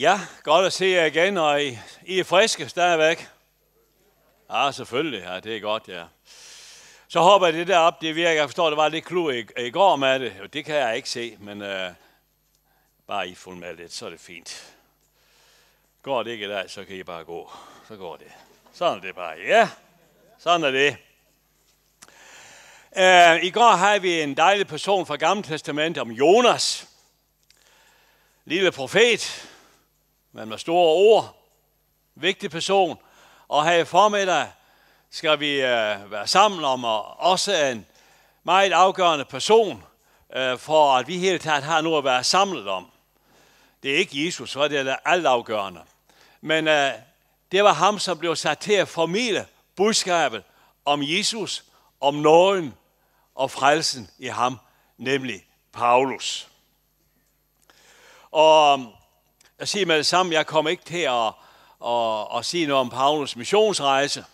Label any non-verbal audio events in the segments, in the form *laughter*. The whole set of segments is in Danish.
Ja, godt at se jer igen, og I, I er friske stadigvæk. Ja, selvfølgelig, ja, det er godt, ja. Så hopper jeg det der op, det virker. Jeg forstår, det var lidt klud i, i går med det. Det kan jeg ikke se, men øh, bare I fuld med lidt, så er det fint. Går det ikke der, så kan I bare gå. Så går det. Sådan er det bare, ja. Sådan er det. Øh, I går havde vi en dejlig person fra Gamle Testament om Jonas. Lille profet, men med store ord. Vigtig person. Og her i formiddag skal vi øh, være sammen om, og også en meget afgørende person, øh, for at vi hele taget har noget at være samlet om. Det er ikke Jesus, for det er afgørende. Men øh, det var ham, som blev sat til at formidle budskabet om Jesus, om nåden og frelsen i ham, nemlig Paulus. Og jeg siger med det samme, jeg kommer ikke til at, at, at sige noget om Paulus missionsrejse.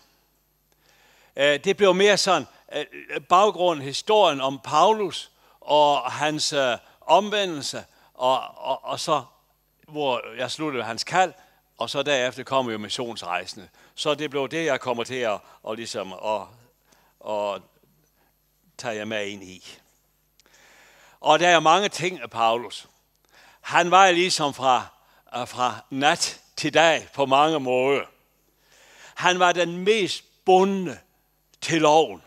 Øh, det blev mere sådan, øh, baggrunden, historien om Paulus og hans øh, omvendelse, og, og, og så, hvor jeg sluttede hans kald, og så derefter kommer jo missionsrejsende. Så det blev det, jeg kommer til at, og ligesom, at, og tage jer med ind i. Og der er mange ting af Paulus. Han var ligesom fra fra nat til dag på mange måder. Han var den mest bundne til loven.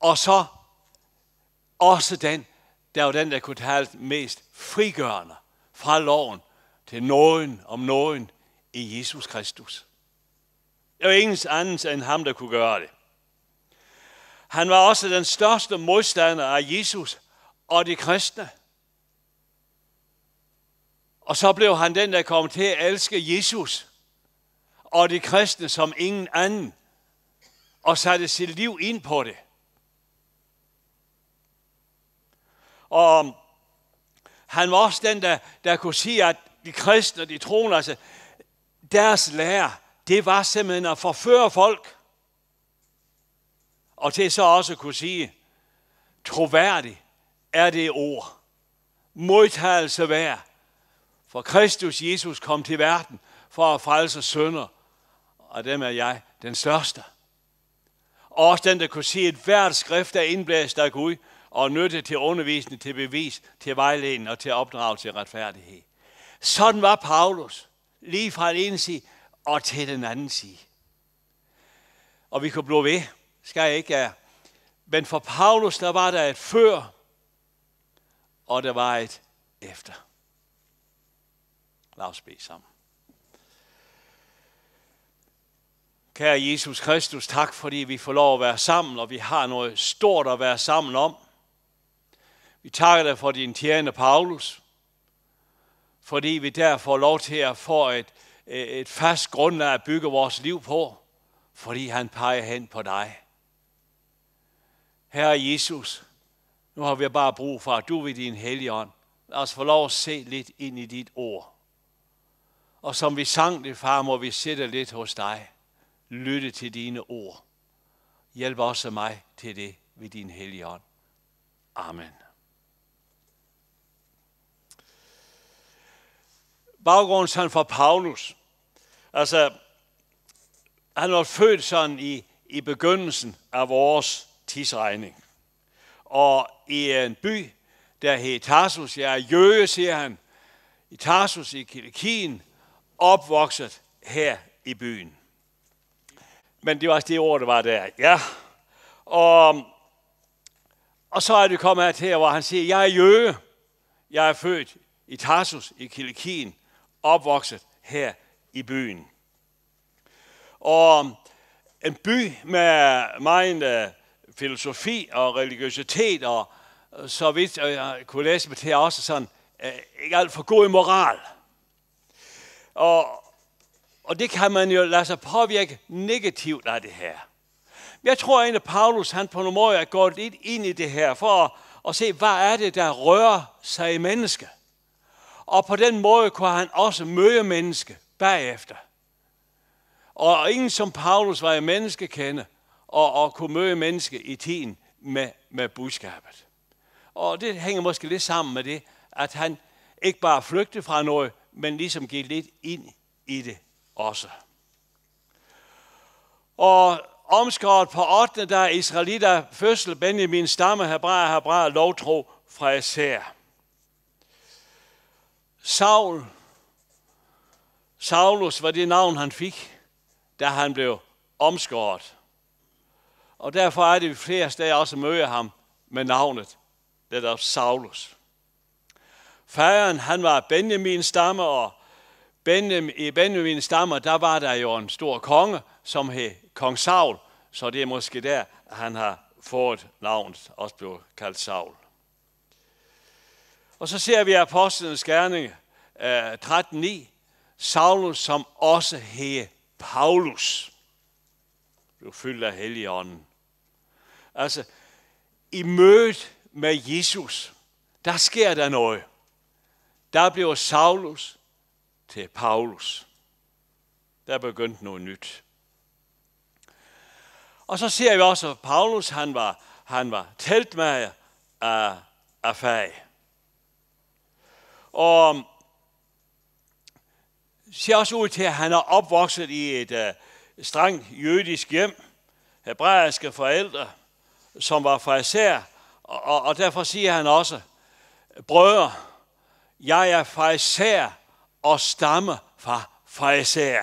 Og så også den, der var den, der kunne tale mest frigørende fra loven til nåden om nåden i Jesus Kristus. Det var ingen andet end ham, der kunne gøre det. Han var også den største modstander af Jesus og de kristne. Og så blev han den, der kom til at elske Jesus og de kristne som ingen anden, og satte sit liv ind på det. Og han var også den, der, der kunne sige, at de kristne og de troende, altså, deres lære, det var simpelthen at forføre folk. Og til så også kunne sige, troværdig er det ord. Modtagelse værd for Kristus Jesus kom til verden for at frelse sønder, og dem er jeg den største. Og også den, der kunne se et hvert skrift der indblæst af Gud, og nytte til undervisning, til bevis, til vejledning og til opdragelse til retfærdighed. Sådan var Paulus, lige fra den ene side og til den anden side. Og vi kunne blive ved, skal jeg ikke er. Men for Paulus, der var der et før, og der var et efter. Lad os bede sammen. Kære Jesus Kristus, tak fordi vi får lov at være sammen, og vi har noget stort at være sammen om. Vi takker dig for din tjener Paulus, fordi vi der får lov til at få et, øh, et fast grundlag at bygge vores liv på, fordi han peger hen på dig. Herre Jesus, nu har vi bare brug for, at du ved din hellige ånd, lad os få lov at se lidt ind i dit ord. Og som vi sang det, far, må vi sætte lidt hos dig. Lytte til dine ord. Hjælp også mig til det ved din hellige ånd. Amen. Baggrundsand for Paulus. Altså, han var født sådan i, i begyndelsen af vores tidsregning. Og i en by, der hed Tarsus, jeg er jøge, siger han, i Tarsus i Kilikien, opvokset her i byen. Men det var også det ord, der var der. Ja. Og, og så er det kommet her, til, hvor han siger, jeg er jøge. Jeg er født i Tarsus i Kilikien, opvokset her i byen. Og en by med meget uh, filosofi og religiøsitet, og øh, så vidt jeg kunne læse mig til også sådan, uh, ikke alt for god moral. Og, og det kan man jo lade sig påvirke negativt af det her. Jeg tror egentlig, at Paulus han på nogle måder er gået lidt ind i det her, for at, at se, hvad er det, der rører sig i mennesket. Og på den måde kunne han også møde menneske bagefter. Og ingen som Paulus var i menneskekende, og, og kunne møde menneske i tiden med, med budskabet. Og det hænger måske lidt sammen med det, at han ikke bare flygtede fra noget, men ligesom gik lidt ind i det også. Og omskåret på 8. der er israelitter, fødsel, Benjamin, stamme, hebræer, hebræer, lovtro fra Især. Saul, Saulus var det navn, han fik, da han blev omskåret. Og derfor er det flere steder også at møde ham med navnet, det der Saulus. Faderen, han var Benjamins stamme, og Benjam, i Benjamins stamme, der var der jo en stor konge, som hed kong Saul. Så det er måske der, han har fået navnet, også blev kaldt Saul. Og så ser vi Apostlenes Gerning 13.9, øh, Saulus, som også hed Paulus, blev fyldt af Helligånden. Altså, i mødet med Jesus, der sker der noget der blev Saulus til Paulus. Der begyndte noget nyt. Og så ser vi også, at Paulus han var, han var teltmager af, af fag. Og um, ser også ud til, at han er opvokset i et uh, strengt jødisk hjem, hebraiske forældre, som var fra især, og, og derfor siger han også, brødre, jeg er fraisær og stammer fra fraisær.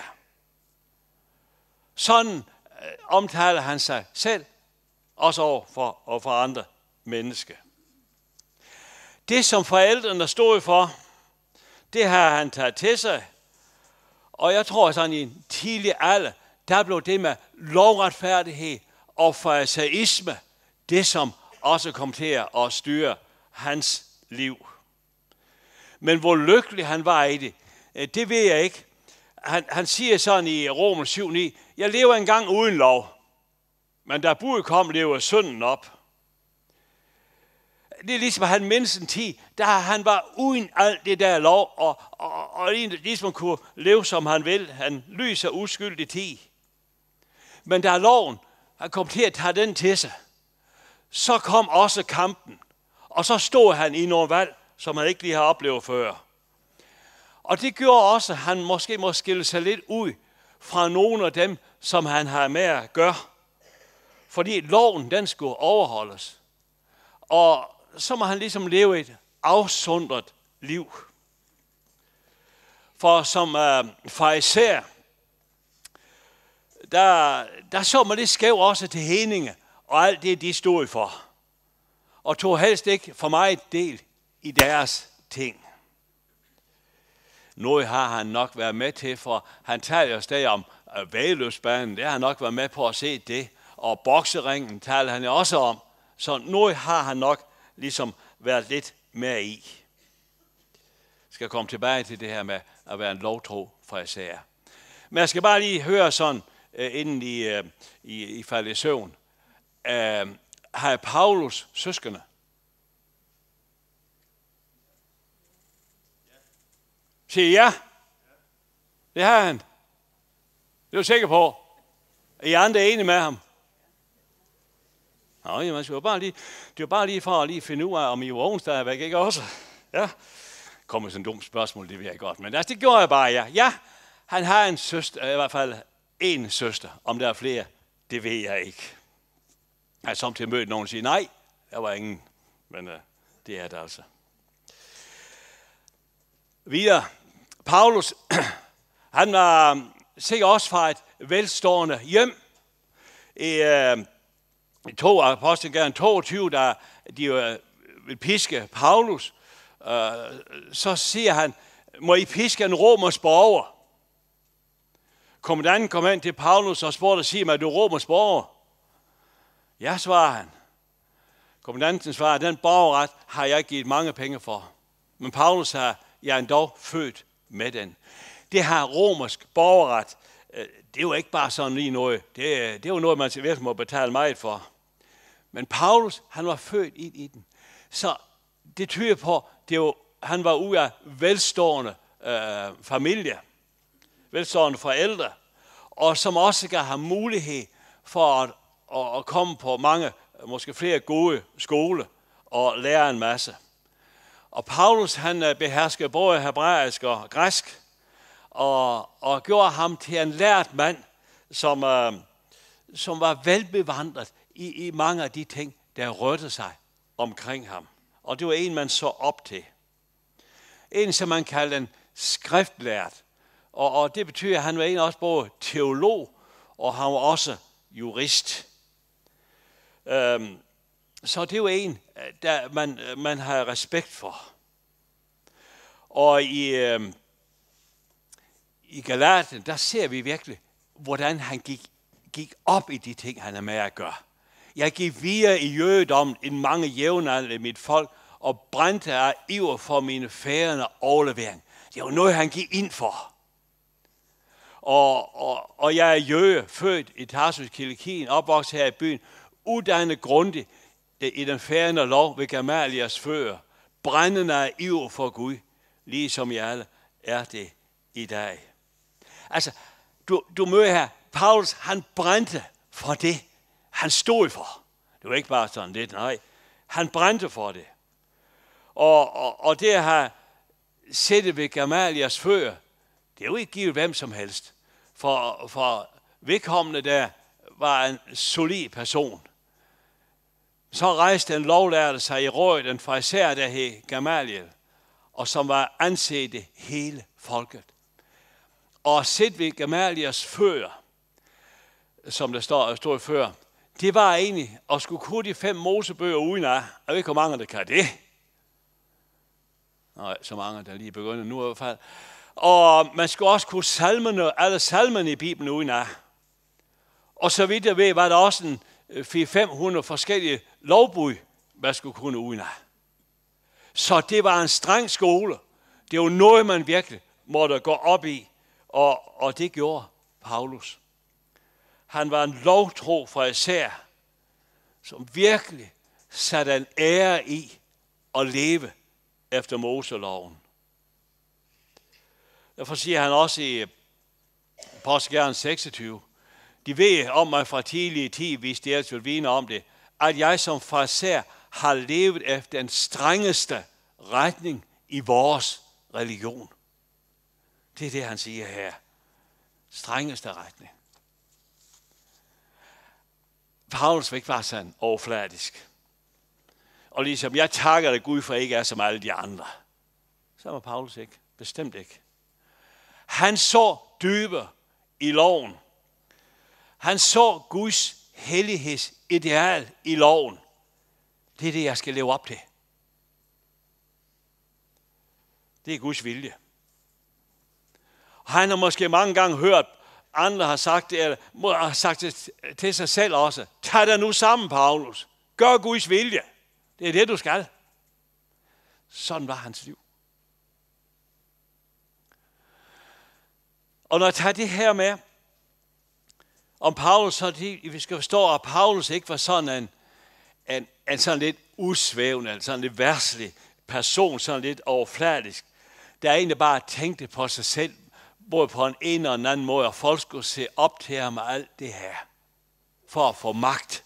Sådan øh, omtaler han sig selv, også over for, og for andre mennesker. Det, som forældrene stod for, det har han taget til sig. Og jeg tror, at sådan i en tidlig alder, der blev det med lovretfærdighed og fariseisme, det som også kom til at styre hans liv. Men hvor lykkelig han var i det, øh, det ved jeg ikke. Han, han siger sådan i Romer 7.9, jeg lever engang uden lov, men da budet kom, lever synden op. Det er ligesom, at han mindst en tid, da han var uden alt det der lov, og, og, og ligesom kunne leve, som han vil. Han lyser uskyldig tid. Men da loven, han kom til at tage den til sig, så kom også kampen. Og så stod han i nogle valg som han ikke lige har oplevet før. Og det gjorde også, at han måske må skille sig lidt ud fra nogle af dem, som han har med at gøre. Fordi loven, den skulle overholdes. Og så må han ligesom leve et afsundret liv. For som øh, fariser, der, der så man lidt skæv også til Heninge og alt det, de stod for. Og tog helst ikke for mig et del i deres ting. Noget har han nok været med til, for han taler jo stadig om øh, vægeløbsbanen, det har han nok været med på at se det, og bokseringen taler han jo også om, så noget har han nok ligesom været lidt med i. Jeg skal komme tilbage til det her med at være en lovtro fra Især. Men jeg skal bare lige høre sådan, øh, inden I, øh, I, I falder i søvn. Har Paulus søskende? Siger ja. Det har han. Det er du sikker på. Er I andre enige med ham? Nå, jamen, det var bare lige, det var bare lige for at lige finde ud af, om I var oven stadigvæk, ikke også? Ja. Kommer sådan et dumt spørgsmål, det ved jeg godt. Men altså, det gjorde jeg bare, ja. Ja, han har en søster, i hvert fald en søster. Om der er flere, det ved jeg ikke. Jeg har samtidig mødt nogen og siger, nej, der var ingen. Men uh, det er det altså. Videre Paulus, *clears throat* han var øh, sikkert også fra et velstående hjem. I, øh, i to, Apostelgæren 22, der de øh, vil piske Paulus, øh, så siger han, må I piske en romers borger? Kommandanten kom ind til Paulus og spurgte og siger mig, du romers borger? Ja, svarer han. Kommandanten svarer, den borgerret har jeg givet mange penge for. Men Paulus har, jeg er endda født med den. Det har romersk borgerret, øh, det var ikke bare sådan lige noget. Det, det var noget, man til virkelig må betale meget for. Men Paulus, han var født ind i den. Så det tyder på, det var, han var ud af velstående øh, familie, velstående forældre, og som også gav ham mulighed for at, at, at komme på mange, måske flere gode skole og lære en masse. Og Paulus han øh, beherskede både hebraisk og græsk, og, og gjorde ham til en lært mand, som, øh, som var velbevandret i, i mange af de ting, der rørte sig omkring ham. Og det var en, man så op til. En, som man kaldte en skriftlært. Og, og det betyder, at han var en også både teolog, og han var også jurist. Øh, så det er jo en, øh, der man, øh, man har respekt for. Og i, øh, i Galaten, der ser vi virkelig, hvordan han gik, gik op i de ting, han er med at gøre. Jeg gik via i jødedommen en mange jævnaldrende i mit folk, og brændte af iver for mine færende overlevering. Det var noget, han gik ind for. Og, og, og jeg er jøde, født i Tarsus Kilikien, opvokset her i byen, uddannet grundigt, det i den færende lov ved Gamalias fødder, brændende af iver for Gud, ligesom jeg alle er det i dag. Altså, du, du møder her, Paulus, han brændte for det, han stod for. Det var ikke bare sådan lidt, nej. Han brændte for det. Og, og, og det har sætte ved Gamalias fødder, det er jo ikke givet hvem som helst. For, for vedkommende der var en solid person. Så rejste en lovlærte sig i rådet, en fraiser, der hed Gamaliel, og som var anset hele folket. Og set ved Gamaliels fører, som der står, stod før, det var egentlig at skulle kunne de fem mosebøger uden af. Jeg ved ikke, hvor mange der kan det. Nej, så mange, der lige begynder nu i hvert fald. Og man skulle også kunne salmerne, alle salmerne i Bibelen uden af. Og så vidt jeg ved, var der også en, 400-500 forskellige lovbud, man skulle kunne uden Så det var en streng skole. Det var noget, man virkelig måtte gå op i, og, og det gjorde Paulus. Han var en lovtro fra især, som virkelig satte en ære i at leve efter Moseloven. Derfor siger han også i Postgæren 26, de ved om mig fra tidlige tid, hvis de ellers vil vide om det, at jeg som farsær har levet efter den strengeste retning i vores religion. Det er det, han siger her. Strengeste retning. Paulus var ikke være sådan overfladisk. Og ligesom jeg takker dig Gud for, at jeg ikke er som alle de andre. Så var Paulus ikke. Bestemt ikke. Han så dybe i loven han så Guds helligheds ideal i loven. Det er det, jeg skal leve op til. Det er Guds vilje. Og han har måske mange gange hørt, andre har sagt det, eller har sagt det til sig selv også. Tag dig nu sammen, Paulus. Gør Guds vilje. Det er det, du skal. Sådan var hans liv. Og når jeg tager det her med, om Paulus, så det, vi skal forstå, at Paulus ikke var sådan en, en, en sådan lidt usvævende, altså sådan lidt værselig person, sådan lidt overfladisk. Der er egentlig bare tænkte på sig selv, både på en ene og en anden måde, at folk skulle se op til ham og alt det her, for at få magt.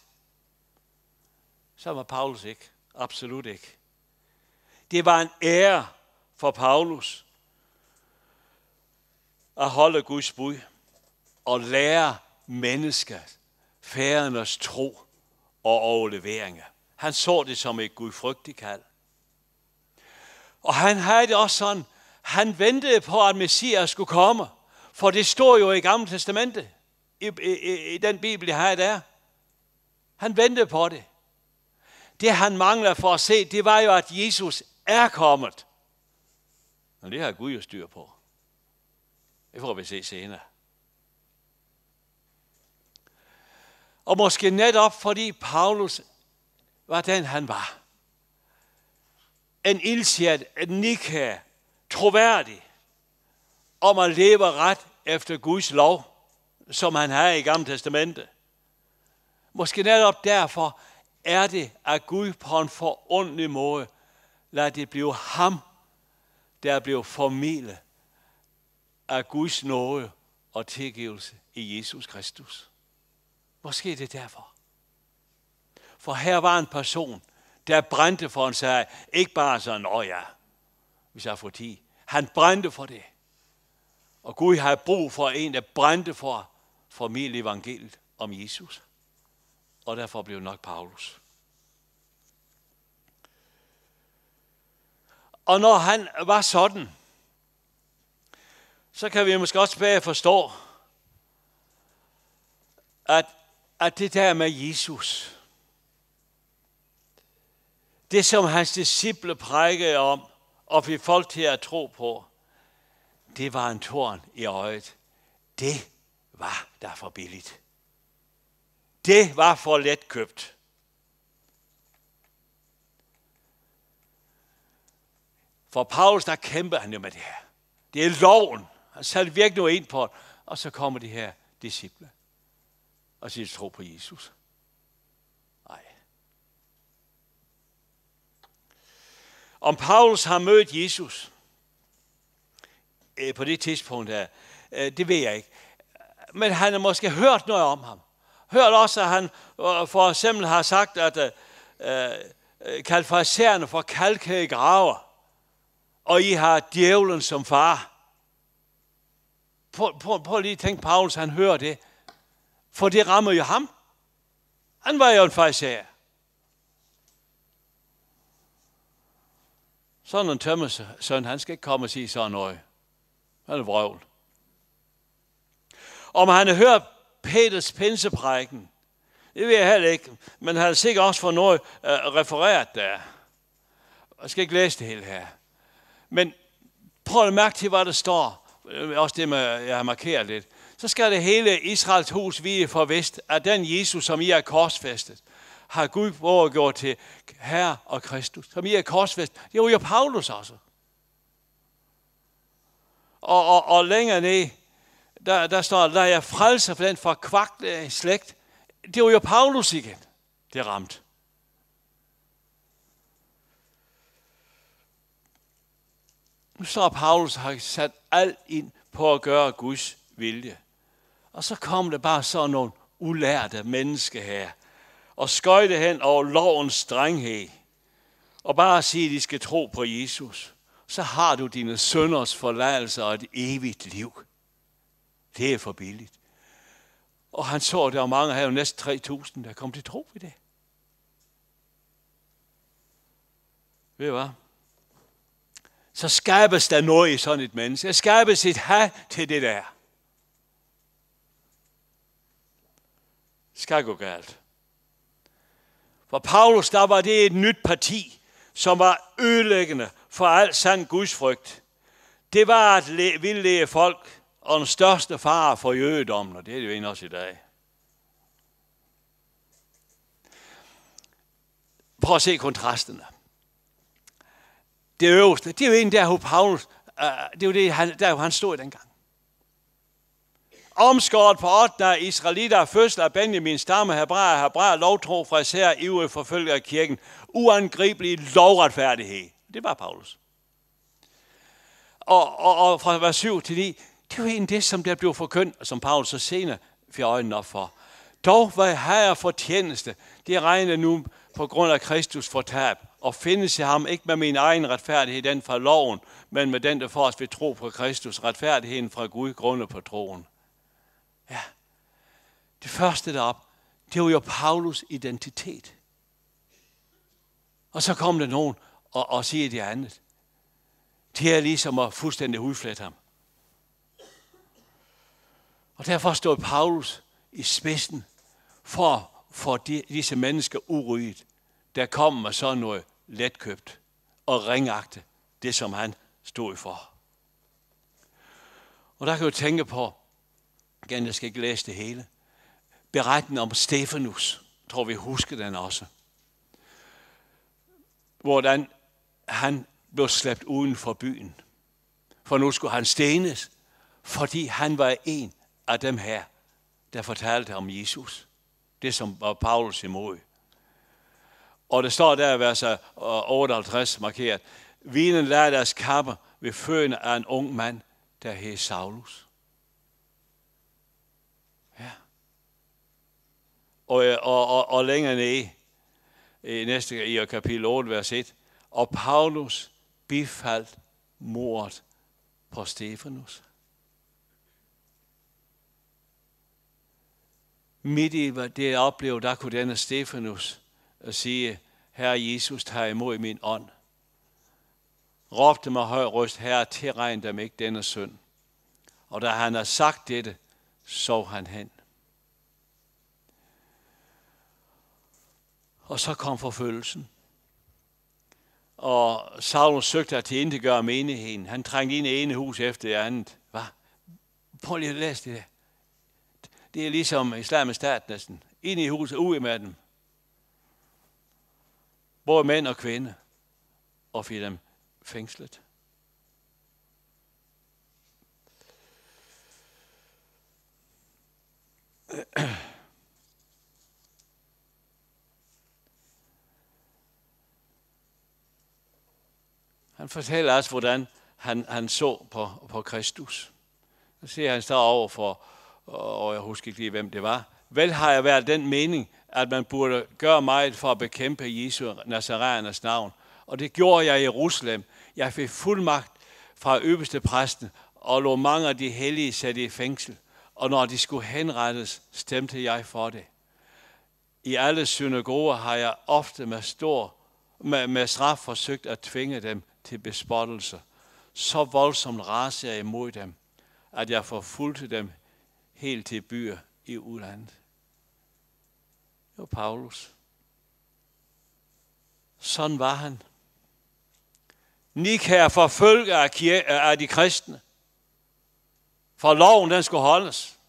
Så var Paulus ikke. Absolut ikke. Det var en ære for Paulus at holde Guds bud og lære mennesker færernes tro og overleveringer. Han så det som et gudfrygtigt kald. Og han havde det også sådan, han ventede på, at Messias skulle komme, for det står jo i Gamle Testamentet, i, i, i den Bibel, jeg har der. Han ventede på det. Det han mangler for at se, det var jo, at Jesus er kommet. Men det har Gud jo styr på. Det får vi se senere. Og måske netop fordi Paulus var den, han var. En ildsjæt, en nikke, troværdig, om at leve ret efter Guds lov, som han har i Gamle Testamentet. Måske netop derfor er det, at Gud på en forundelig måde lader det blive ham, der blev formidlet af Guds nåde og tilgivelse i Jesus Kristus. Måske det er derfor. For her var en person, der brændte for en sag. Ikke bare sådan, åh ja, hvis jeg får tid. Han brændte for det. Og Gud har brug for en, der brændte for for evangeliet om Jesus. Og derfor blev nok Paulus. Og når han var sådan, så kan vi måske også bare forstå, at at det der med Jesus, det som hans disciple prækkede om og fik folk til at tro på, det var en torn i øjet. Det var der for billigt. Det var for let købt. For Paulus, der kæmper han jo med det her. Det er loven. Han satte virkelig noget ind på det. Og så kommer de her disciple og sige, tro på Jesus. Nej. Om Paulus har mødt Jesus øh, på det tidspunkt, her, øh, det ved jeg ikke. Men han har måske hørt noget om ham. Hørt også, at han øh, for eksempel har sagt, at øh, kaldt farisæerne for kalkede graver, og I har djævlen som far. Prøv, prøv, prøv lige at tænke, Paulus han hører det. For det rammer jo ham. Han var jo en fejsager. Sådan en tømmersøn, han skal ikke komme og sige sådan noget. Han er vrøvl. Om han hørt Peters pinseprækken, det ved jeg heller ikke, men han har sikkert også fået noget uh, refereret der. Jeg skal ikke læse det hele her. Men prøv at mærke til, hvad der står. Øh, også det, med, jeg har markeret lidt så skal det hele Israels hus vide for vest, at den Jesus, som I er korsfæstet, har Gud overgjort til Herre og Kristus, som I er korsfæstet. Det var jo Paulus også. Og, og, og længere ned, der, der står, der jeg frelse for den forkvagte slægt. Det var jo Paulus igen, det ramte. Nu står Paulus har sat alt ind på at gøre Guds vilje. Og så kom der bare sådan nogle ulærte mennesker her, og skøjte hen over lovens strenghed, og bare sige, at de skal tro på Jesus. Så har du dine sønders forladelse og et evigt liv. Det er for billigt. Og han så, at der var mange her, næsten 3.000, der kom til tro i det. Ved du hvad? Så skabes der noget i sådan et menneske. Der skabes et ha til det der. skal gå galt. For Paulus, der var det et nyt parti, som var ødelæggende for al sand Guds frygt. Det var at vildlæge folk, og den største fare for jødedommen, og det er det jo en også i dag. Prøv at se kontrasterne. Det øverste, det er jo en der, hvor Paulus, øh, det er jo det, han, der, hvor han stod dengang omskåret på 8. af israelitter, fødsel af Benjamin, stamme, hebræer, hebræer, lovtro, især ivrige forfølger af kirken, uangribelig lovretfærdighed. Det var Paulus. Og, og, og fra vers 7 til 9, det var egentlig det, som der blev forkyndt, og som Paulus så senere fik øjnene op for. Dog var har for tjeneste, det regner nu på grund af Kristus for tab, og findes jeg ham ikke med min egen retfærdighed, den fra loven, men med den, der får os ved tro på Kristus, retfærdigheden fra Gud, grundet på troen. Det første derop, det var jo Paulus identitet. Og så kom der nogen og, og siger det andet. Det er ligesom at fuldstændig udflætte ham. Og derfor stod Paulus i spidsen for for de, disse mennesker uryget, der kom med sådan noget letkøbt og ringagte det, som han stod for. Og der kan jeg tænke på, igen, jeg skal ikke læse det hele, beretningen om Stefanus, tror vi husker den også. Hvordan han blev slæbt uden for byen. For nu skulle han stenes, fordi han var en af dem her, der fortalte om Jesus. Det, som var Paulus imod. Og det står der i vers 58 markeret. Vinen lader deres kappe ved fødderne af en ung mand, der hed Saulus. Ja og, øh, og, og, og længere ned i næste i kapitel 8, vers 1. Og Paulus bifaldt mordet på Stefanus. Midt i det, jeg oplevede, der kunne denne Stefanus øh, sige, Herre Jesus, tag imod i min ånd. Råbte mig høj røst, Herre, tilregn dem ikke denne synd. Og da han har sagt dette, sov han hen. Og så kom forfølgelsen. Og Saulus søgte at tilindegøre menigheden. Han trængte ind i ene hus efter det andet. Hvad? Prøv lige at læse det der. Det er ligesom islamisk stat næsten. Ind i huset, ud med dem. Både mænd og kvinder. Og fik dem fængslet. *clears throat* Han fortæller os, hvordan han, han så på, på Kristus. Så ser han så over for, og jeg husker ikke lige, hvem det var. Vel har jeg været den mening, at man burde gøre meget for at bekæmpe Jesu Nazarenes navn. Og det gjorde jeg i Jerusalem. Jeg fik fuldmagt fra øverste præsten og lå mange af de hellige sætte i fængsel. Og når de skulle henrettes, stemte jeg for det. I alle synagoger har jeg ofte med stor med, med straf forsøgt at tvinge dem til bespottelse. Så voldsomt raser jeg imod dem, at jeg forfulgte dem helt til byer i udlandet. Det var Paulus. Sådan var han. Nikær forfølger af, af de kristne. For loven den skulle holdes.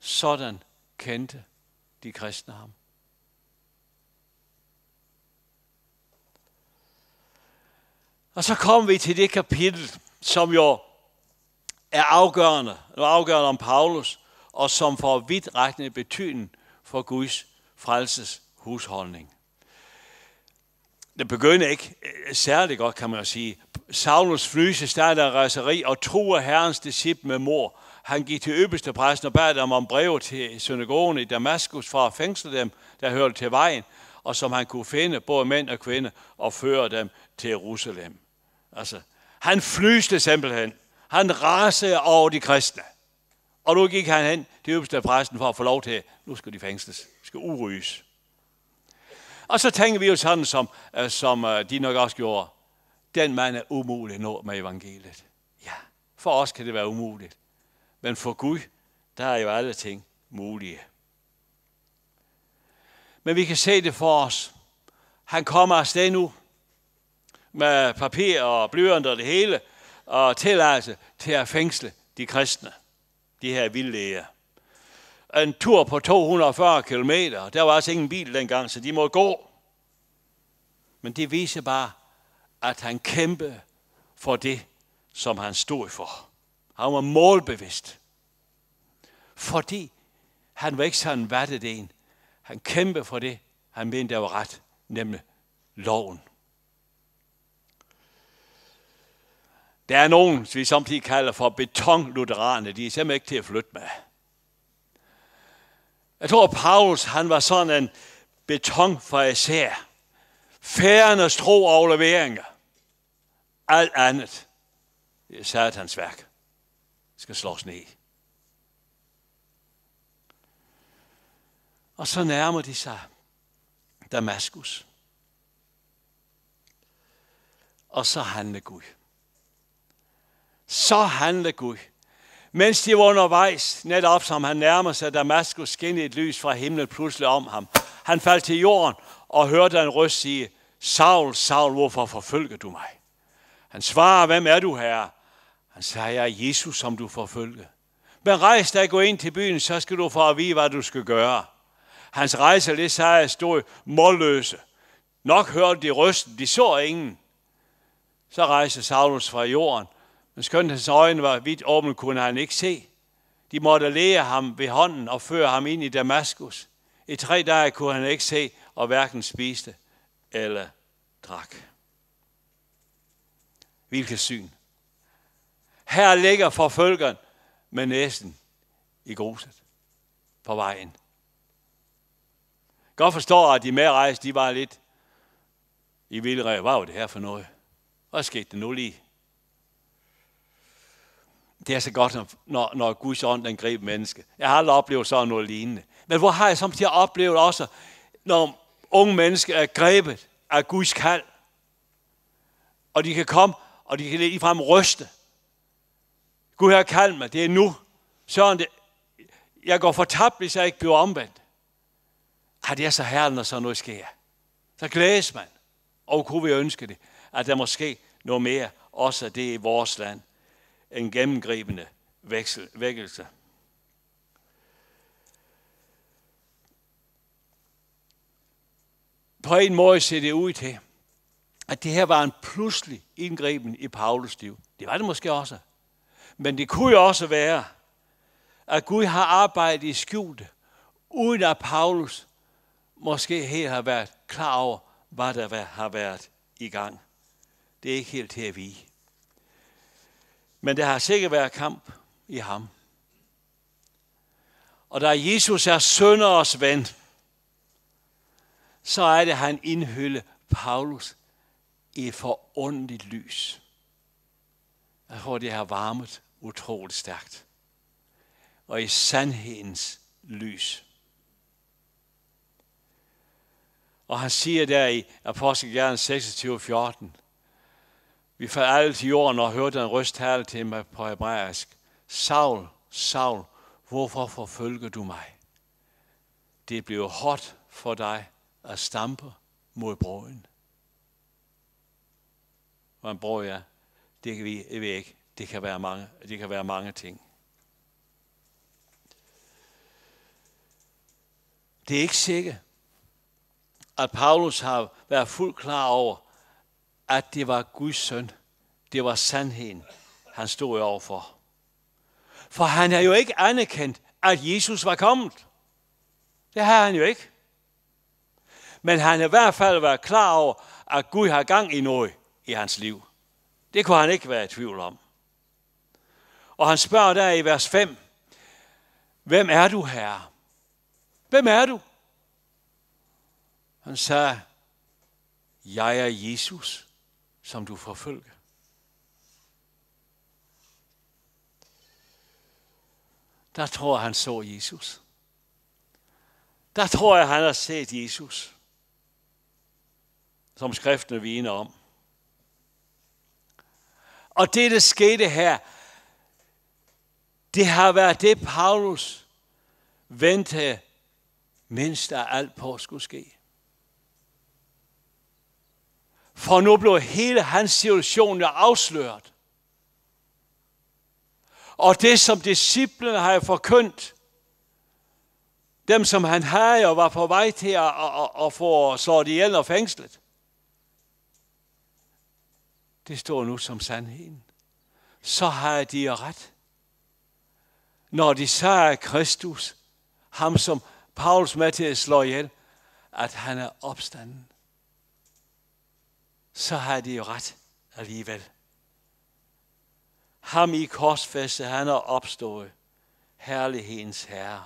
Sådan kendte de kristne ham. Og så kommer vi til det kapitel, som jo er afgørende, er afgørende om Paulus, og som får vidtrækkende betydning for Guds frelses husholdning. Det begynder ikke øh, særlig godt, kan man jo sige. Saulus flyse stærkt af raseri og truer herrens disciple med mor. Han gik til øverste præsten og bad dem om brev til synagogen i Damaskus for at fængsle dem, der hørte til vejen, og som han kunne finde, både mænd og kvinder, og føre dem til Jerusalem. Altså, han flyste simpelthen. Han rasede over de kristne. Og nu gik han hen til øverste præsten for at få lov til, nu skal de fængsles, skal uryges. Og så tænker vi jo sådan, som, øh, som øh, de nok også gjorde. Den mand er umulig at nå med evangeliet. Ja, for os kan det være umuligt. Men for Gud, der er jo alle ting mulige. Men vi kan se det for os. Han kommer afsted nu med papir og blyant og det hele, og tilladelse til at fængsle de kristne, de her vildlæger. En tur på 240 km, der var altså ingen bil dengang, så de måtte gå. Men det viser bare, at han kæmpede for det, som han stod for. Han var målbevidst. Fordi han var ikke sådan vattet en. Han kæmpede for det, han mente, der var ret, nemlig loven. Der er nogen, vi samtidig kalder for betonlutheraner. De er simpelthen ikke til at flytte med. Jeg tror, Paulus han var sådan en betonfariser. Færernes tro og afleveringer. Alt andet. Det er satans værk. Det skal slås ned. Og så nærmer de sig Damaskus. Og så handler Gud. Så handler Gud. Mens de var undervejs, netop som han nærmer sig Damaskus, skinnede et lys fra himlen pludselig om ham. Han faldt til jorden og hørte en røst sige, Saul, Saul, hvorfor forfølger du mig? Han svarer, hvem er du, herre? Han sagde, jeg er Jesus, som du forfølger. Men rejs dig gå ind til byen, så skal du få at vide, hvad du skal gøre. Hans rejse sagde jeg, stod målløse. Nok hørte de røsten, de så ingen. Så rejste Saulus fra jorden men skønt hans øjne var vidt åbne, kunne han ikke se. De måtte lære ham ved hånden og føre ham ind i Damaskus. I tre dage kunne han ikke se, og hverken spiste eller drak. Hvilket syn. Her ligger forfølgeren med næsen i gruset på vejen. Godt forstår, at de medrejste, de var lidt i vildrede. Hvad var det her for noget? Hvad skete det nu lige? det er så godt, når, når Guds ånd den griber menneske. Jeg har aldrig oplevet sådan noget lignende. Men hvor har jeg samtidig oplevet også, når unge mennesker er grebet af Guds kald, og de kan komme, og de kan frem ryste. Gud her, kald mig, det er nu. Søren, det, jeg går fortabt, hvis jeg ikke bliver omvendt. Har det er så herligt, når sådan noget sker. Så glædes man. Og kunne vi ønske det, at der måske noget mere også det i vores land en gennemgribende veksel, vækkelse. På en måde ser det ud til, at det her var en pludselig indgriben i Paulus liv. Det var det måske også. Men det kunne jo også være, at Gud har arbejdet i skjult, uden at Paulus måske helt har været klar over, hvad der har været i gang. Det er ikke helt til at vide. Men der har sikkert været kamp i ham. Og da Jesus er sønderes ven, så er det, han indhylder Paulus i et forundeligt lys. Jeg tror, det har varmet utroligt stærkt. Og i sandhedens lys. Og han siger der i Apostelgjernen 26, 14, vi faldt til jorden og hørte en røst tale til mig på hebraisk. Saul, Saul, hvorfor forfølger du mig? Det blev hårdt for dig at stampe mod broen. Hvad en bror er, det kan vi, ved ikke. Det kan, være mange, det kan være mange ting. Det er ikke sikkert, at Paulus har været fuldt klar over, at det var Guds søn. Det var sandheden, han stod overfor. For han har jo ikke anerkendt, at Jesus var kommet. Det har han jo ikke. Men han har i hvert fald været klar over, at Gud har gang i noget i hans liv. Det kunne han ikke være i tvivl om. Og han spørger der i vers 5, Hvem er du, herre? Hvem er du? Han sagde, Jeg er Jesus, som du forfølger. Der tror jeg, han så Jesus. Der tror jeg, han har set Jesus, som skriftene viner om. Og det, der skete her, det har været det, Paulus ventede mindst af alt på skulle ske. For nu blev hele hans situation jo afsløret. Og det, som disciplene har forkyndt, dem, som han havde og var på vej til at, at, at få slået ihjel og fængslet, det står nu som sandheden. Så har de ret. Når de sagde Kristus, ham som Paulus med til at slå ihjel, at han er opstanden så har de jo ret alligevel. Ham i korsfæste, han er opstået, herlighedens herre.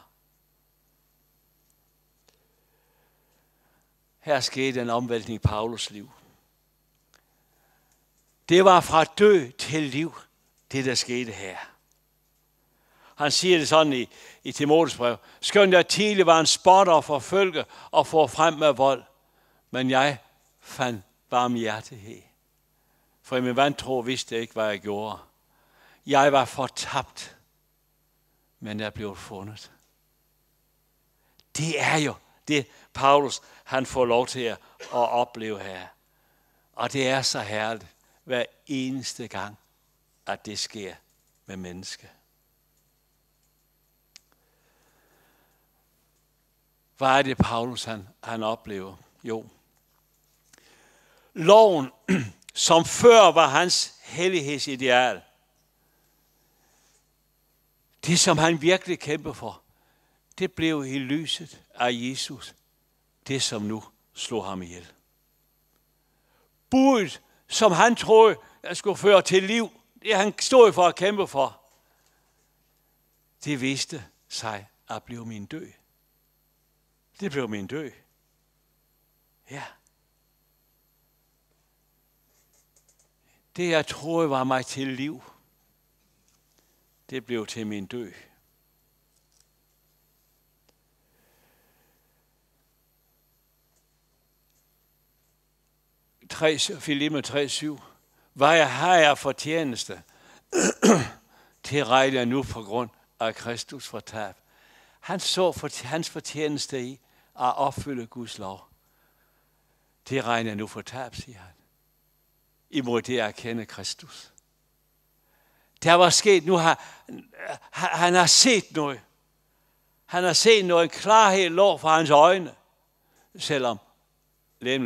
Her skete en omvæltning i Paulus liv. Det var fra død til liv, det der skete her. Han siger det sådan i, i Timotes brev. Skønt jeg tidligere var en spotter for forfølge og få frem med vold, men jeg fandt barmhjertighed. For i min vantro vidste jeg ikke, hvad jeg gjorde. Jeg var fortabt, men jeg blev fundet. Det er jo det, Paulus han får lov til at opleve her. Og det er så herligt hver eneste gang, at det sker med menneske. Hvad er det, Paulus han, han oplever? Jo, loven, *clears throat* som før var hans hellighedsideal. Det, som han virkelig kæmpede for, det blev i lyset af Jesus, det som nu slog ham ihjel. Budet, som han troede, jeg skulle føre til liv, det han stod for at kæmpe for, det viste sig at blive min død. Det blev min død. Ja. Det, jeg troede var mig til liv, det blev til min død. Filippe 7. Hvad jeg har jeg tjeneste? *clears throat* det regler jeg nu på grund af Kristus for tab. Han så for, hans fortjeneste i at opfylde Guds lov. Det regner jeg nu for tab, siger han imod det at kende Kristus. Der var sket, nu har han har set noget. Han har set noget klarhed lå for hans øjne, selvom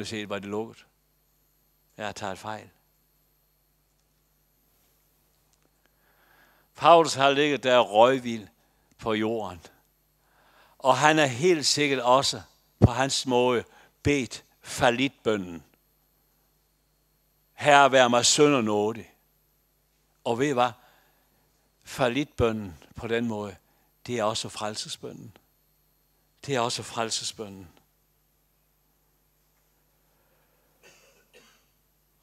set var det lukket. Jeg har taget fejl. Paulus har ligget der røgvild på jorden. Og han er helt sikkert også på hans måde bedt falitbønden. Herre, vær mig synd og nåde. Og ved I hvad? Falitbønden på den måde, det er også frelsesbønden. Det er også frelsesbønden.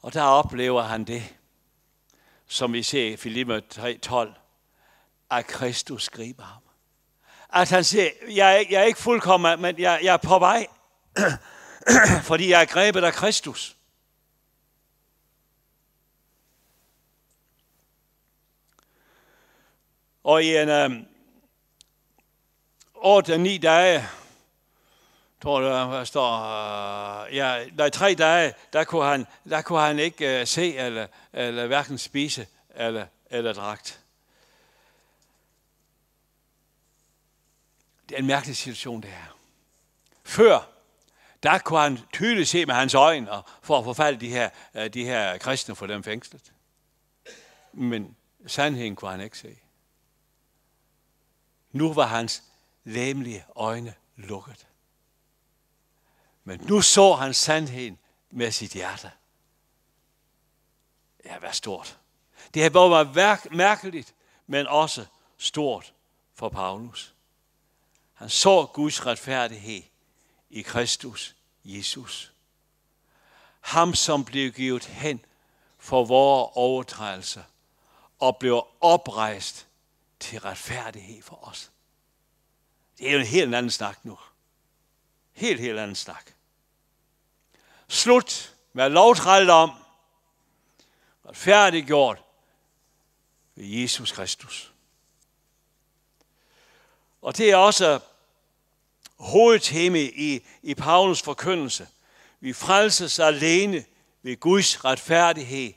Og der oplever han det, som vi ser i Filippe 3.12, at Kristus griber ham. At han siger, jeg er, jeg er ikke fuldkommen, men jeg, jeg er på vej, *clears throat* fordi jeg er grebet af Kristus. Og i en øh, 8-9 dage, tror jeg, der står, øh, ja, nej, tre dage, der kunne han, der kunne han ikke øh, se, eller, eller hverken spise, eller, eller dragt. Det er en mærkelig situation, det her. Før, der kunne han tydeligt se med hans øjne, og for at forfalde de her, øh, de her kristne for dem fængslet. Men sandheden kunne han ikke se. Nu var hans læmelige øjne lukket. Men nu så han sandheden med sit hjerte. Ja, hvad stort. Det havde både været mærkeligt, men også stort for Paulus. Han så Guds retfærdighed i Kristus Jesus. Ham, som blev givet hen for vores overtrædelser og blev oprejst til retfærdighed for os. Det er jo en helt anden snak nu. Helt, helt anden snak. Slut med om. Retfærdiggjort ved Jesus Kristus. Og det er også hovedtema i, i Paulus forkyndelse. Vi frelses alene ved Guds retfærdighed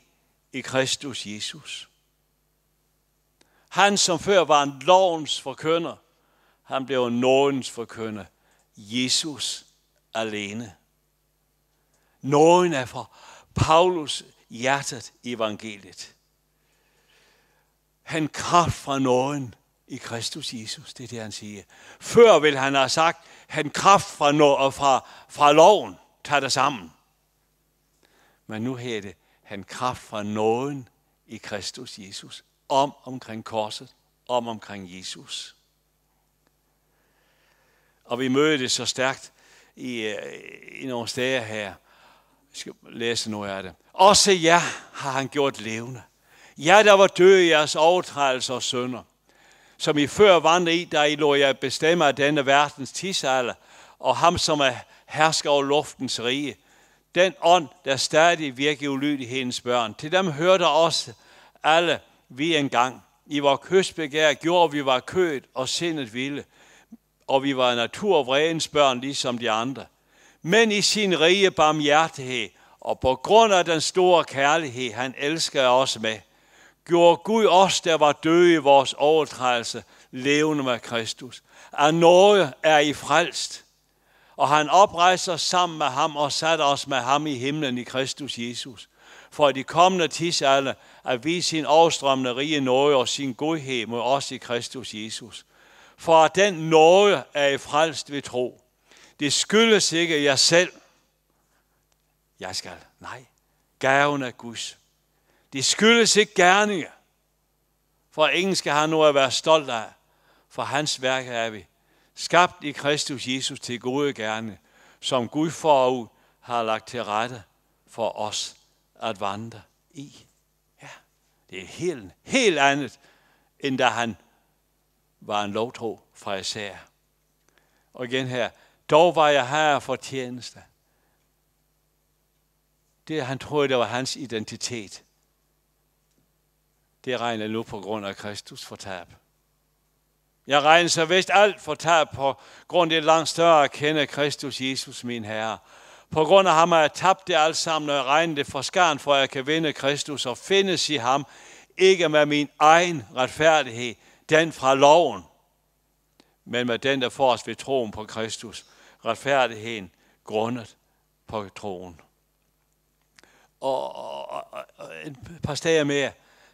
i Kristus Jesus. Han, som før var en lovens forkønner, han blev nådens forkønner. Jesus alene. Nåden er for Paulus hjertet i evangeliet. Han kraft fra nåden i Kristus Jesus, det er det, han siger. Før vil han have sagt, han kraft fra, nå, og fra, fra loven tager det sammen. Men nu hedder det, han kraft fra nåden i Kristus Jesus om omkring korset, om omkring Jesus. Og vi møder det så stærkt i, øh, i nogle steder her. Jeg skal læse noget af det. Også jer har han gjort levende. Jer, der var døde i jeres overtrædelser og sønder, som I før vandrede i, da I lå jeg bestemme af denne verdens tidsalder, og ham, som er hersker over luftens rige, den ånd, der stadig virker ulydighedens børn. Til dem hørte også alle vi engang. I vores kystbegær gjorde vi var kødt og sindet vilde, og vi var naturvredens børn ligesom de andre. Men i sin rige barmhjertighed og på grund af den store kærlighed, han elskede os med, gjorde Gud os, der var døde i vores overtrædelse, levende med Kristus. At noget er I frelst, og han oprejser sammen med ham og satte os med ham i himlen i Kristus Jesus. For i de kommende tidsalder at vise sin overstrømmende rige nåde og sin godhed mod os i Kristus Jesus. For den nåde er i frelst ved tro. Det skyldes ikke jer selv. Jeg skal. Nej. Gaven er Guds. Det skyldes ikke gerninger. For ingen skal have noget at være stolt af. For hans værk er vi. Skabt i Kristus Jesus til gode gerne, som Gud forud har lagt til rette for os at vandre i. Det er helt, helt andet, end da han var en lovtro fra Især. Og igen her, dog var jeg her for tjeneste. Det, han troede, det var hans identitet. Det regner nu på grund af Kristus for tab. Jeg regner så vist alt tab på grund af det langt større at kende Kristus Jesus, min Herre, på grund af ham har jeg tabt det alt sammen, og jeg regner det for skaren, for jeg kan vinde Kristus og findes i ham, ikke med min egen retfærdighed, den fra loven, men med den, der får os ved troen på Kristus. Retfærdigheden grundet på troen. Og, og, og, et par steder mere.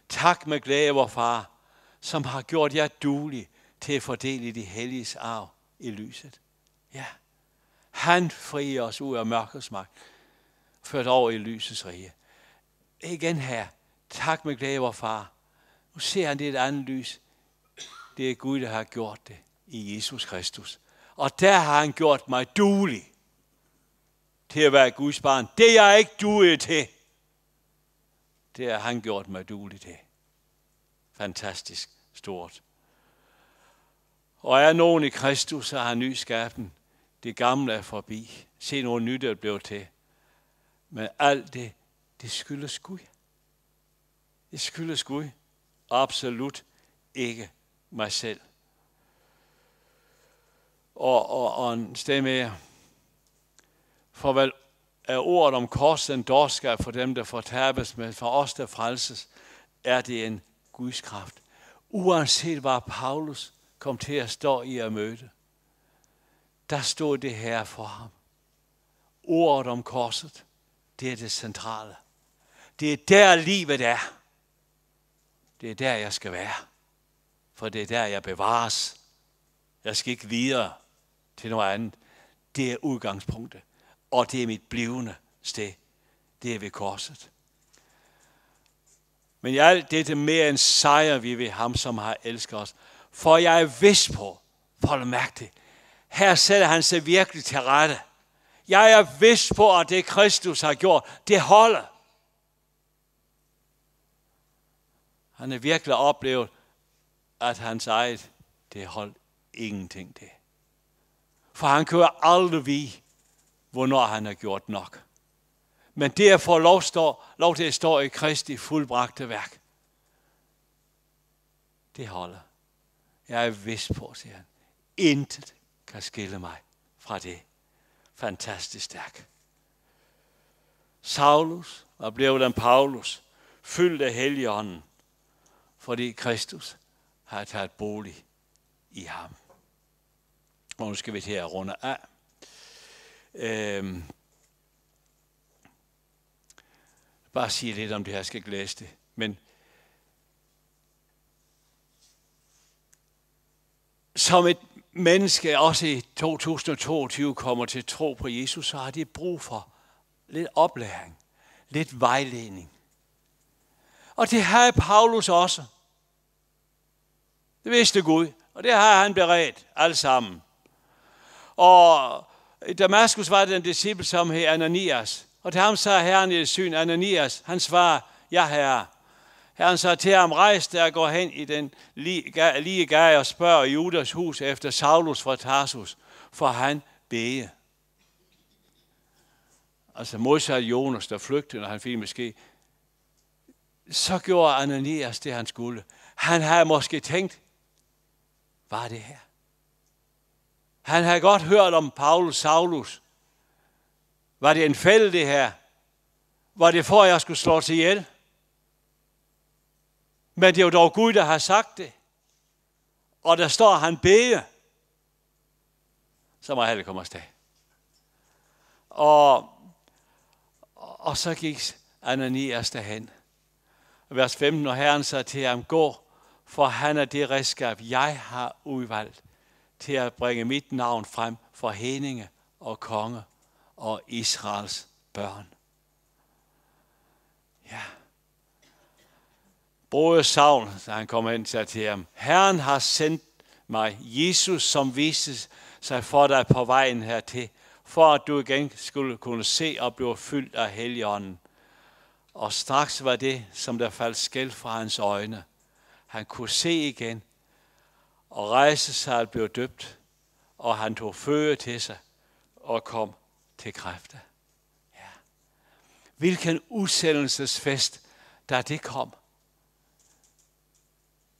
Tak med glæde, vor far, som har gjort jer dulig til at fordele de helliges arv i lyset. Ja. Yeah. Han frier os ud af mørkets magt, ført over i lysets rige. Igen her, tak med glæde, vor far. Nu ser han det et andet lys. Det er Gud, der har gjort det i Jesus Kristus. Og der har han gjort mig duelig til at være Guds barn. Det er jeg ikke duelig til. Det har han gjort mig duelig til. Fantastisk stort. Og er nogen i Kristus, så har han ny skabning. Det gamle er forbi. Se noget nyt er blevet til. Men alt det, det skyldes Gud. Det skyldes Gud. Absolut ikke mig selv. Og, og, og en sted mere. For vel er ordet om korset en dårskab for dem, der fortabes, men for os, der frelses, er det en Guds kraft. Uanset hvad Paulus kom til at stå i at møde der stod det her for ham. Ordet om korset, det er det centrale. Det er der livet er. Det er der, jeg skal være. For det er der, jeg bevares. Jeg skal ikke videre til noget andet. Det er udgangspunktet. Og det er mit blivende sted. Det er ved korset. Men i alt dette mere end sejr vi ved ham, som har elsket os. For jeg er vist på, for at mærke det, her sætter han sig virkelig til rette. Jeg er vist på, at det Kristus har gjort, det holder. Han er virkelig oplevet, at hans eget, det holdt ingenting det. For han kan jo aldrig vide, hvornår han har gjort nok. Men det er for lov, står, lov til at stå i Kristi fuldbragte værk, det holder. Jeg er vist på, siger han. Intet kan skille mig fra det. Fantastisk stærk. Saulus var blevet den Paulus, fyldt af Helligånden, fordi Kristus har taget bolig i ham. Og nu skal vi til at runde af. Øhm, bare sige lidt om det her, skal ikke læse det. Men som et menneske også i 2022 kommer til tro på Jesus, så har de brug for lidt oplæring, lidt vejledning. Og det havde Paulus også. Det vidste Gud, og det har han beredt alle sammen. Og i Damaskus var det en disciple, som hed Ananias. Og til ham sagde herren i syn, Ananias, han svarer, ja herre, Herren sagde til ham, rejs der og gå hen i den lige gade og spørg Judas hus efter Saulus fra Tarsus, for han bede. Altså modsat Jonas, der flygtede, når han fik måske. Så gjorde Ananias det, han skulle. Han havde måske tænkt, var det her? Han havde godt hørt om Paulus Saulus. Var det en fælde, det her? Var det for, at jeg skulle slå til hjælp? Men det er jo dog Gud, der har sagt det. Og der står han beder. Så må alle komme afsted. Og, og så gik Ananias derhen. Vers 15, når Herren sagde til ham, gå, for han er det redskab, jeg har udvalgt til at bringe mit navn frem for heninge og konge og Israels børn. Ja. Yeah. Både Saul, da han kom ind sagde til ham, Herren har sendt mig, Jesus, som viste sig for dig på vejen hertil, for at du igen skulle kunne se og blive fyldt af heligånden. Og straks var det, som der faldt skæld fra hans øjne. Han kunne se igen, og rejse sig og blev døbt, og han tog føde til sig og kom til kræfter. Ja. Hvilken udsendelsesfest, da det kom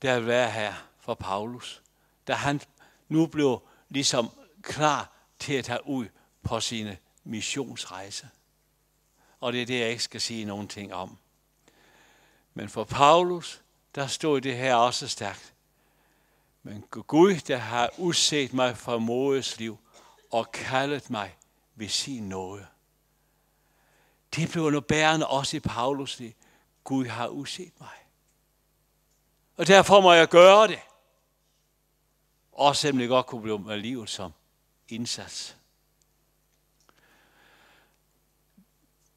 der vil være her for Paulus, da han nu blev ligesom klar til at tage ud på sine missionsrejser. Og det er det, jeg ikke skal sige nogen ting om. Men for Paulus, der stod det her også stærkt. Men Gud, der har udset mig fra modes liv og kaldet mig ved sin nåde. Det blev noget bærende også i Paulus liv. Gud har udset mig. Og derfor må jeg gøre det. Også selvom det godt kunne blive med livet som indsats.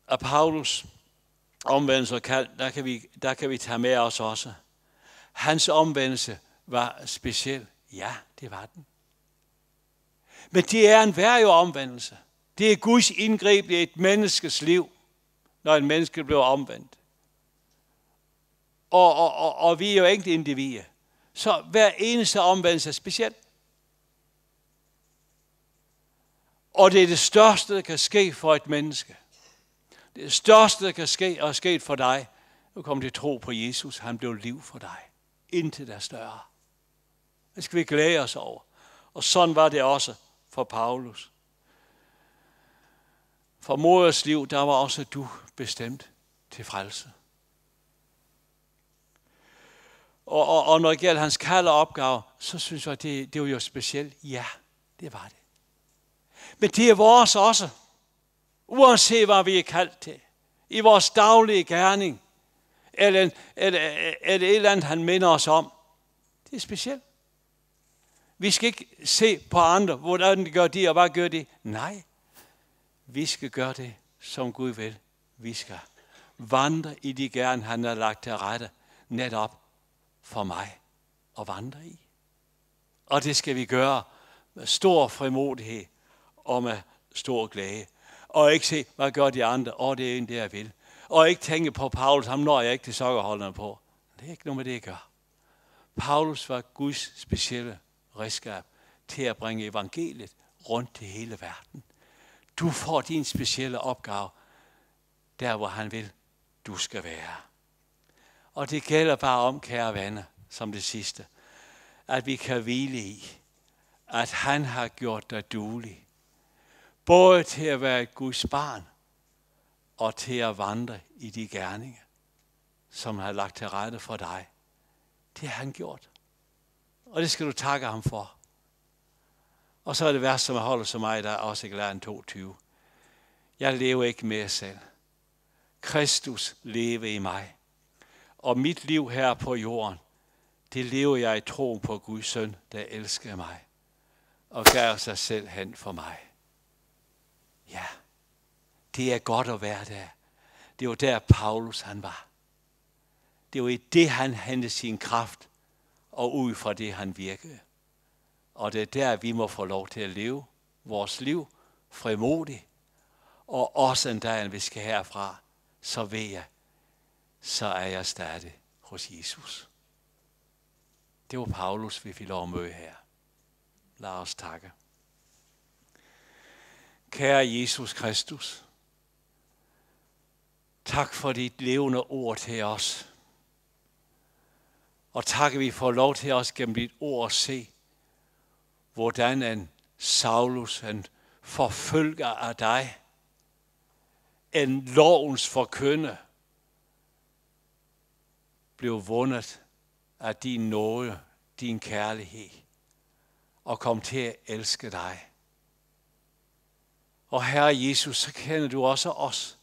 Af Paulus omvendelse og kald, der kan, vi, der kan vi tage med os også. Hans omvendelse var speciel. Ja, det var den. Men det er en værre omvendelse. Det er Guds indgreb i et menneskes liv, når en menneske bliver omvendt og, og, og, og vi er jo enkelte individer. Så hver eneste omvendelse er speciel. Og det er det største, der kan ske for et menneske. Det største, der kan ske og er sket for dig, nu kommer til tro på Jesus. Han blev liv for dig. Intet er større. Det skal vi glæde os over. Og sådan var det også for Paulus. For moders liv, der var også du bestemt til frelse. Og, og, og når det gælder hans kald og opgave, så synes jeg, det, det var jo specielt. Ja, det var det. Men det er vores også. Uanset hvad vi er kaldt til. I vores daglige gerning. Eller, eller, eller et eller andet, han minder os om. Det er specielt. Vi skal ikke se på andre, hvordan gør det, og hvad gør de. Nej, vi skal gøre det, som Gud vil. Vi skal vandre i de gerne, han har lagt til rette, netop for mig at vandre i. Og det skal vi gøre med stor frimodighed og med stor glæde. Og ikke se, hvad gør de andre? Åh, oh, det er en, det jeg vil. Og ikke tænke på Paulus, ham når jeg ikke til sokkerholderne på. Det er ikke noget med det, jeg gør. Paulus var Guds specielle redskab til at bringe evangeliet rundt til hele verden. Du får din specielle opgave, der hvor han vil, du skal være. Og det gælder bare om, kære venner, som det sidste, at vi kan hvile i, at han har gjort dig dulig. Både til at være et Guds barn, og til at vandre i de gerninger, som har lagt til rette for dig. Det har han gjort. Og det skal du takke ham for. Og så er det værst, som holder som mig, der er også glad en 22. Jeg lever ikke mere selv. Kristus lever i mig og mit liv her på jorden, det lever jeg i tro på Guds søn, der elsker mig og gør sig selv hen for mig. Ja, det er godt at være der. Det var der Paulus han var. Det var i det, han hentede sin kraft, og ud fra det, han virkede. Og det er der, vi må få lov til at leve vores liv fremodigt. Og også en dag, vi skal herfra, så ved jeg, så er jeg stadig hos Jesus. Det var Paulus, vi fik lov at møde her. Lad os takke. Kære Jesus Kristus, tak for dit levende ord til os. Og tak, at vi får lov til os gennem dit ord at se, hvordan en Saulus, en forfølger af dig, en lovens forkynde, blev vundet af din nåde, din kærlighed, og kom til at elske dig. Og Herre Jesus, så kender du også os.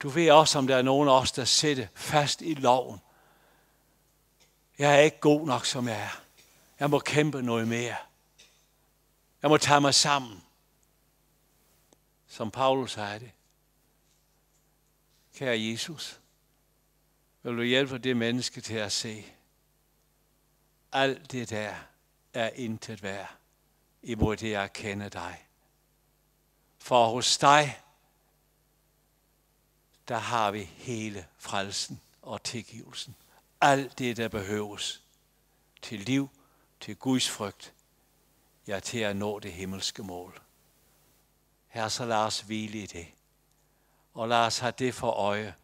Du ved også, om der er nogen af os, der sidder fast i loven. Jeg er ikke god nok, som jeg er. Jeg må kæmpe noget mere. Jeg må tage mig sammen. Som Paulus sagde det. Kære Jesus, vil du hjælpe det menneske til at se alt det der er intet værd imod det, jeg kender dig. For hos dig, der har vi hele frelsen og tilgivelsen. Alt det, der behøves til liv, til Guds frygt, ja, til at nå det himmelske mål. Herre, så lad os hvile i det, og lad os have det for øje.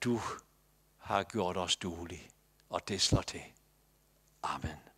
Du har gjort os dulige, og det slår til. Amen.